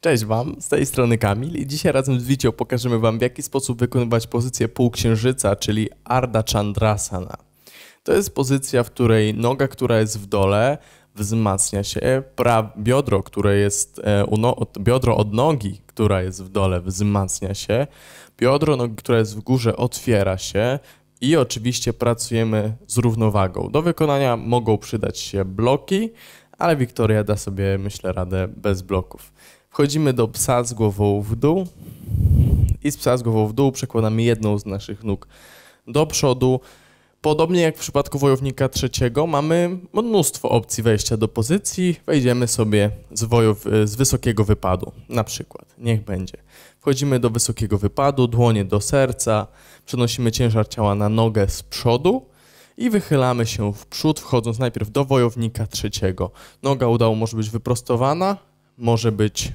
Cześć Wam, z tej strony Kamil i dzisiaj razem z Wicią pokażemy Wam w jaki sposób wykonywać pozycję półksiężyca, czyli Arda Chandrasana. To jest pozycja, w której noga, która jest w dole, wzmacnia się, pra biodro, które jest, e, no, biodro od nogi, która jest w dole, wzmacnia się, biodro, nogi, która jest w górze, otwiera się, i oczywiście pracujemy z równowagą. Do wykonania mogą przydać się bloki, ale Wiktoria da sobie, myślę, radę bez bloków. Wchodzimy do psa z głową w dół i z psa z głową w dół przekładamy jedną z naszych nóg do przodu. Podobnie jak w przypadku wojownika trzeciego, mamy mnóstwo opcji wejścia do pozycji. Wejdziemy sobie z, wojow, z wysokiego wypadu, na przykład. Niech będzie. Wchodzimy do wysokiego wypadu, dłonie do serca, przenosimy ciężar ciała na nogę z przodu i wychylamy się w przód, wchodząc najpierw do wojownika trzeciego. Noga udało może być wyprostowana, może być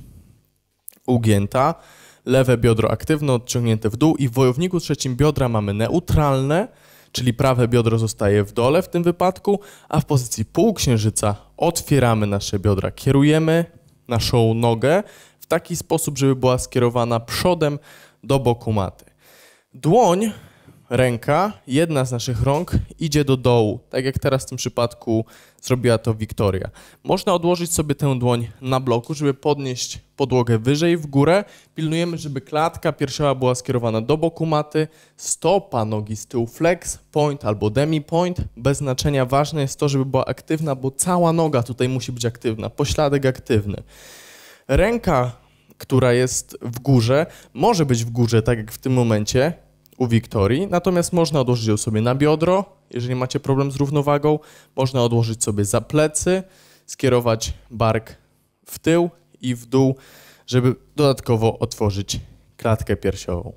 ugięta, lewe biodro aktywne, odciągnięte w dół i w wojowniku trzecim biodra mamy neutralne, czyli prawe biodro zostaje w dole w tym wypadku, a w pozycji półksiężyca otwieramy nasze biodra, kierujemy naszą nogę w taki sposób, żeby była skierowana przodem do boku maty. Dłoń ręka, jedna z naszych rąk idzie do dołu, tak jak teraz w tym przypadku zrobiła to Wiktoria. Można odłożyć sobie tę dłoń na bloku, żeby podnieść podłogę wyżej w górę. Pilnujemy, żeby klatka piersiowa była skierowana do boku maty, stopa nogi z tyłu flex, point albo demi point. Bez znaczenia ważne jest to, żeby była aktywna, bo cała noga tutaj musi być aktywna, pośladek aktywny. Ręka która jest w górze, może być w górze, tak jak w tym momencie, u Wiktorii, natomiast można odłożyć ją sobie na biodro, jeżeli macie problem z równowagą, można odłożyć sobie za plecy, skierować bark w tył i w dół, żeby dodatkowo otworzyć klatkę piersiową.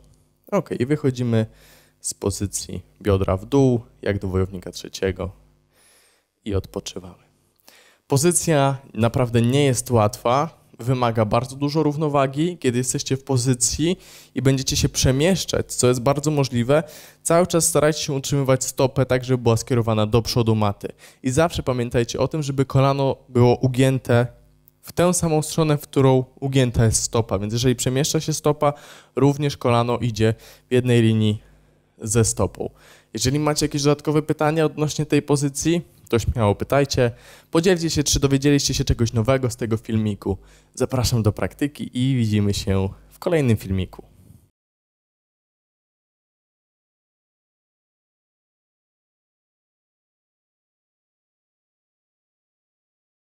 Ok, i wychodzimy z pozycji biodra w dół, jak do wojownika trzeciego i odpoczywamy. Pozycja naprawdę nie jest łatwa, wymaga bardzo dużo równowagi, kiedy jesteście w pozycji i będziecie się przemieszczać, co jest bardzo możliwe, cały czas starajcie się utrzymywać stopę tak, żeby była skierowana do przodu maty. I zawsze pamiętajcie o tym, żeby kolano było ugięte w tę samą stronę, w którą ugięta jest stopa. Więc jeżeli przemieszcza się stopa, również kolano idzie w jednej linii ze stopą. Jeżeli macie jakieś dodatkowe pytania odnośnie tej pozycji, to śmiało pytajcie. Podzielcie się, czy dowiedzieliście się czegoś nowego z tego filmiku. Zapraszam do praktyki i widzimy się w kolejnym filmiku.